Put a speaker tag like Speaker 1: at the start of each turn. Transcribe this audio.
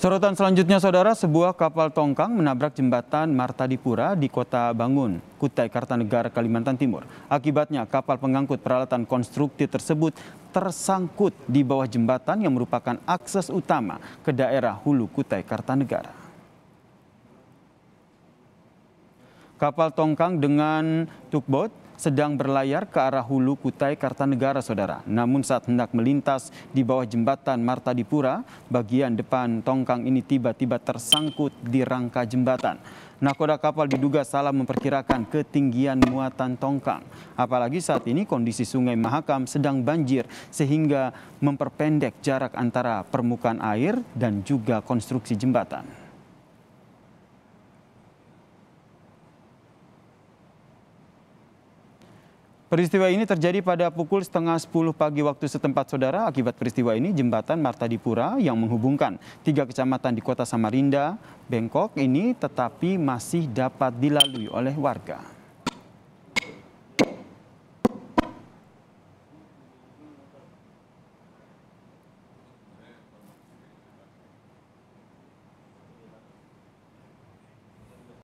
Speaker 1: Sorotan selanjutnya, saudara, sebuah kapal tongkang menabrak jembatan Martadipura di kota Bangun, Kutai Kartanegara, Kalimantan Timur. Akibatnya, kapal pengangkut peralatan konstruktif tersebut tersangkut di bawah jembatan yang merupakan akses utama ke daerah hulu Kutai Kartanegara. Kapal tongkang dengan tugboat sedang berlayar ke arah Hulu Kutai Kartanegara, saudara. Namun saat hendak melintas di bawah jembatan Martadipura, bagian depan tongkang ini tiba-tiba tersangkut di rangka jembatan. Nakoda kapal diduga salah memperkirakan ketinggian muatan tongkang. Apalagi saat ini kondisi sungai Mahakam sedang banjir sehingga memperpendek jarak antara permukaan air dan juga konstruksi jembatan. Peristiwa ini terjadi pada pukul setengah 10 pagi waktu setempat saudara. Akibat peristiwa ini, jembatan Marta Martadipura yang menghubungkan tiga kecamatan di kota Samarinda, Bengkok ini tetapi masih dapat dilalui oleh warga.